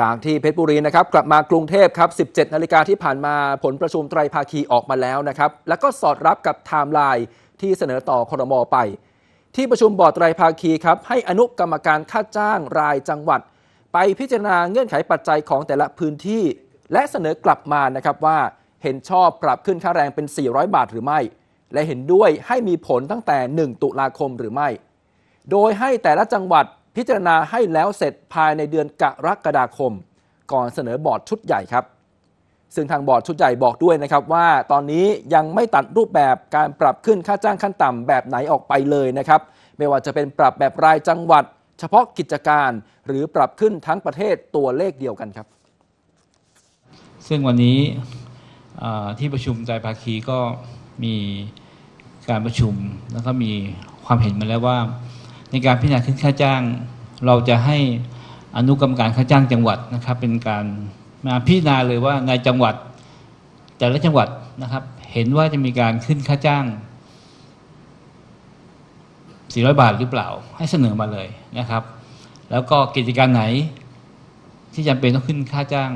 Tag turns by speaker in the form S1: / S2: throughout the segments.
S1: จากที่เพชรบุรีนะครับกลับมากรุงเทพครับ 17 นาฬิกาที่ผ่านมา ผลประชุมไตรภาคีออกมาแล้วนะครับแล้วก็สอดรับกับไทม์ไลน์ที่เสนอต่อครมอไป ที่ประชุมบอร์ดไตรภาคีครับให้อนุกรรมการค่าจ้างรายจังหวัด ไปพิจารณาเงื่อนไขปัจจัยของแต่ละพื้นที่ และเสนอกลับมานะครับว่าเห็นชอบปรับขึ้นค่าแรงเป็น 400 บาทหรือไม่ และเห็นด้วยให้มีผลตั้งแต่ 1 ตุลาคมหรือไม่โดยให้แต่ละจังหวัดพิจารณาให้แล้วเสร็จภายในเดือนกรกฎาคม ก่อนเสนอบอร์ดชุดใหญ่ครับ ซึ่งทางบอร์ดชุดใหญ่บอกด้วยนะครับว่า ตอนนี้ยังไม่ตัดรูปแบบการปรับขึ้นค่าจ้างขั้นต่ำแบบไหนออกไปเลยนะครับ ไม่ว่าจะเป็นปรับแบบรายจังหวัด เฉพาะกิจการหรือปรับขึ้นทั้งประเทศตัวเลขเดียวกันครับ
S2: ซึ่งวันนี้ที่ประชุมใจภาคีก็มีการประชุมแล้วก็มีความเห็นมาแล้วว่า ในการพิจารณาขึ้นค่าจ้างเราจะให้อนุกรรมการข้าจ้างจังหวัดนะครับ เป็นการมาพิจารณาเลยว่าในจังหวัดแต่ละจังหวัดนะครับ เห็นว่าจะมีการขึ้นค่าจ้าง 400 บาทหรือเปล่า ให้เสนอมาเลยนะครับ แล้วก็กิจการไหน ที่จำเป็นต้องขึ้นค่าจ้าง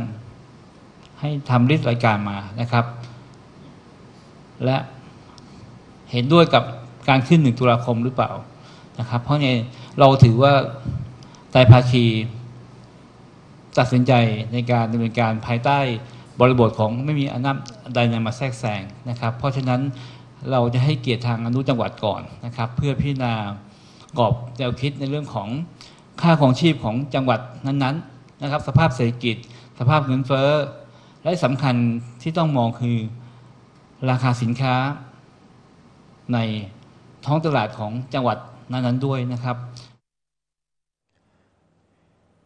S2: ให้ทำริสรายการมานะครับ และเห็นด้วยกับการขึ้น 1 ตุลาคมหรือเปล่านะครับ เพราะไนเราถือว่าไตภาคีตัดสินใจในการดำเนินการภายใต้บริบทของไม่มีอำนาจใดนำมาแทรกแซงนะครับ เพราะฉะนั้นเราจะให้เกียรติทางอนุจังหวัดก่อนนะครับเพื่อพิจารณากรอบแนวคิดในเรื่องของค่าของชีพของจังหวัดนั้นๆนะครับสภาพเศรษฐกิจสภาพเงินเฟ้อและสำคัญที่ต้องมองคือราคาสินค้าในท้องตลาดของจังหวัดนั้นๆด้วยนะครับ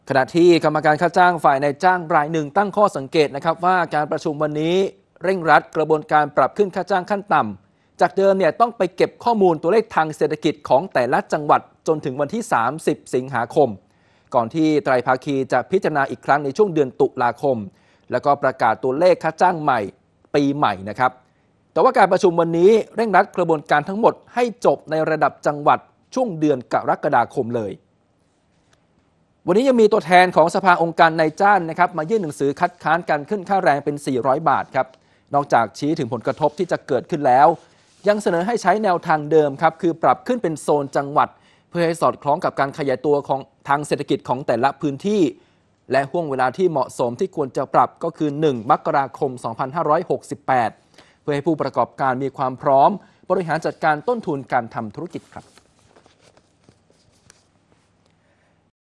S1: ขณะที่กรรมการค่าจ้างฝ่ายนายจ้างรายหนึ่งตั้งข้อสังเกตนะครับ ว่าการประชุมวันนี้เร่งรัดกระบวนการปรับขึ้นค่าจ้างขั้นต่ำ จากเดิมเนี่ยต้องไปเก็บข้อมูลตัวเลขทางเศรษฐกิจของแต่ละจังหวัดจนถึงวันที่ 30 สิงหาคม ก่อนที่ไตรภาคีจะพิจารณาอีกครั้งในช่วงเดือนตุลาคม แล้วก็ประกาศตัวเลขค่าจ้างใหม่ปีใหม่นะครับแต่ว่าการประชุมวันนี้เร่งรัดกระบวนการทั้งหมดให้จบในระดับจังหวัดช่วงเดือนกรกฎาคมเลยวันนี้ยังมีตัวแทนของสภาองค์การนายจ้างนะครับมายื่นหนังสือคัดค้านการขึ้นค่าแรงเป็น 400 บาทครับ นอกจากชี้ถึงผลกระทบที่จะเกิดขึ้นแล้ว ยังเสนอให้ใช้แนวทางเดิมครับ คือปรับขึ้นเป็นโซนจังหวัด เพื่อให้สอดคล้องกับการขยายตัวของทางเศรษฐกิจของแต่ละพื้นที่ และห่วงเวลาที่เหมาะสมที่ควรจะปรับก็คือ 1 มกราคม 2568 เพื่อให้ผู้ประกอบการมีความพร้อม บริหารจัดการต้นทุนการทำธุรกิจครับ